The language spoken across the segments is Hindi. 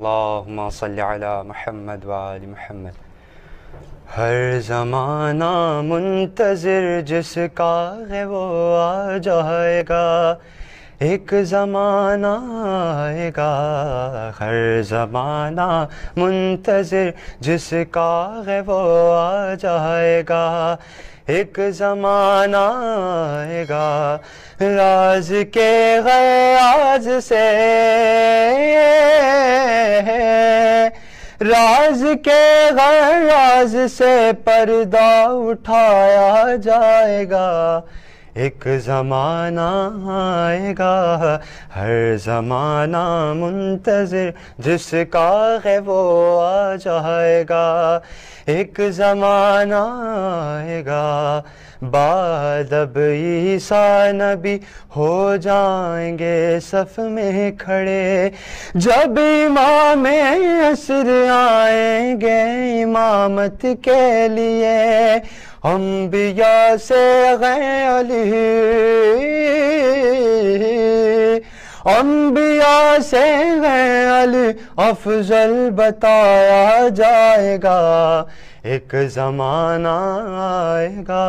अल्लाहुम्मा सल्ली अला मोहम्मद वाली मोहम्मद हर ज़माना मुंतज़िर जिसका है वो आ जाएगा एक ज़माना आएगा हर ज़माना मुंतज़र जिसका है वो आ जाएगा एक ज़माना आएगा राज के गयाज से राज के गयाज से पर्दा उठाया जाएगा एक ज़माना आएगा हर ज़माना मुंतज़र जिसका है वो आ जाएगा एक ज़माना आएगा अब ईसा नबी हो जाएंगे सफ में खड़े जब इमाम असर आएंगे इमामत के लिए हम बिया से गैली अम्बिया से गैली अफजल बताया जाएगा एक ज़माना आएगा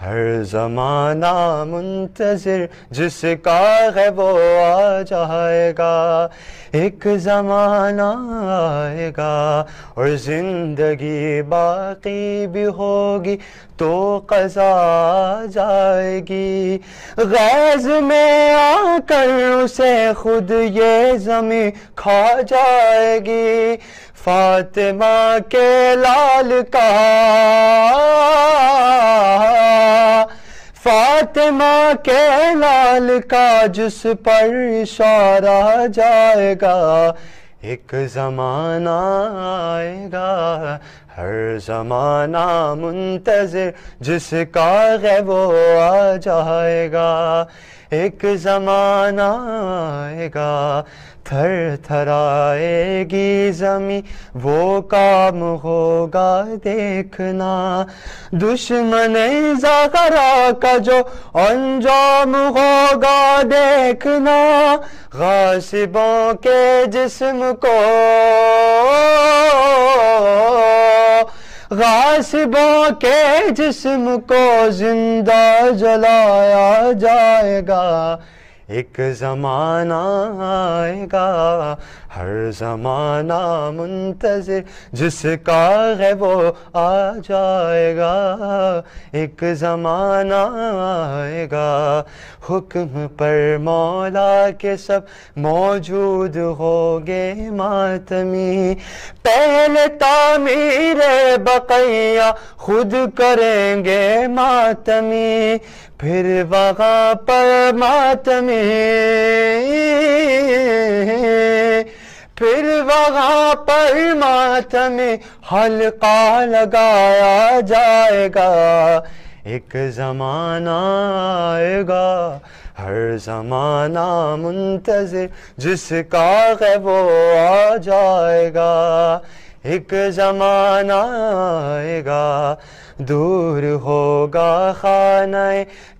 हर ज़माना मुंतज़र जिसका है वो आ जाएगा एक ज़माना आएगा और ज़िंदगी बाकी भी होगी तो कज़ा जाएगी गैज में आकर उसे खुद ये जमी खा जाएगी फातिमा के लाल कहा फातिमा के लाल का जिस पर इशारा जाएगा एक जमाना आएगा हर जमाना मुंतजर जिसका है वो आ जाएगा एक जमाना आएगा थर थराएगी जमी वो काम होगा देखना दुश्मन जखरा का जो अंजाम होगा देखना गासिबों के जिस्म को गासिबों के जिस्म को जिंदा जलाया जाएगा एक ज़माना आएगा हर ज़माना मुंतज़र जिसका है वो आ जाएगा एक ज़माना आएगा हुक्म पर मौला के सब मौजूद हो गए मातमी पहले तामीर बकैया खुद करेंगे मातमी फिर वहाँ पर मातमे फिर वहाँ पर मातमे हल्का लगाया जाएगा एक जमाना आएगा हर जमाना मुंतजर जिसका है वो आ जाएगा एक जमाना आएगा दूर होगा खाना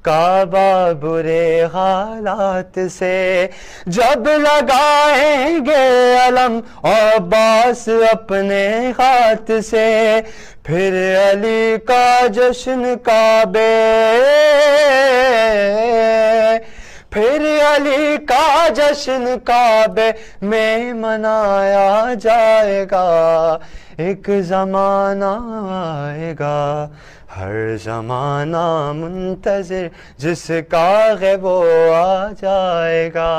काबा बुरे हालात से जब लगाएंगे अलम और बास अपने हाथ से फिर अली का जश्न काबे फिर अली का जश्न काबे में मनाया जाएगा एक जमाना आएगा हर जमाना मुंतजर जिसका है वो आ जाएगा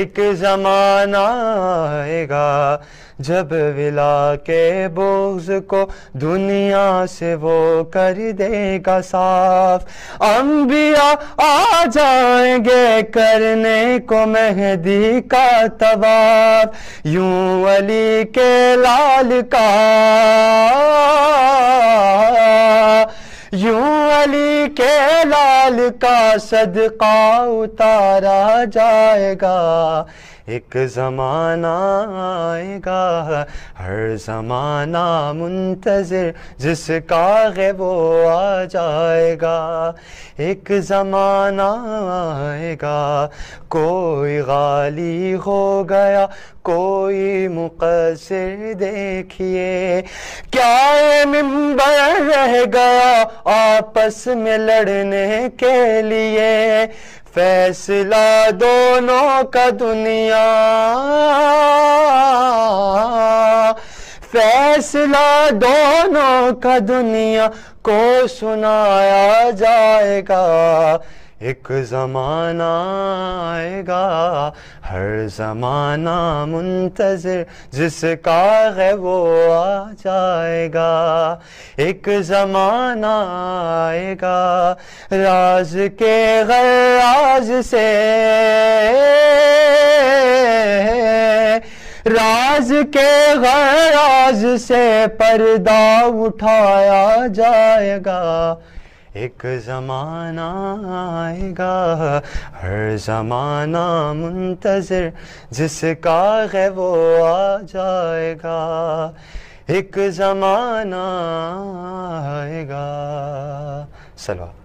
एक जमाना आएगा जब विला के बोझ को दुनिया से वो कर देगा साफ अम्बिया आ जाएंगे करने को मेहदी का तवाब यूं अली के लाल का यूं अली के लाल का सदका उतारा जाएगा एक ज़माना आएगा हर ज़माना मुंतज़र जिसका है वो आ जाएगा एक ज़माना आएगा कोई गाली हो गया कोई मुकसर देखिए क्या ये रह गया आपस में लड़ने के लिए फैसला दोनों का दुनिया फैसला दोनों का दुनिया को सुनाया जाएगा एक ज़माना आएगा हर ज़माना मुंतज़र जिसका है वो आ जाएगा एक ज़माना आएगा राज के गैर से राज के गैर से पर्दा उठाया जाएगा एक ज़माना आएगा हर ज़माना मुंतज़र जिसका है वो आ जाएगा एक ज़माना आएगा सलवा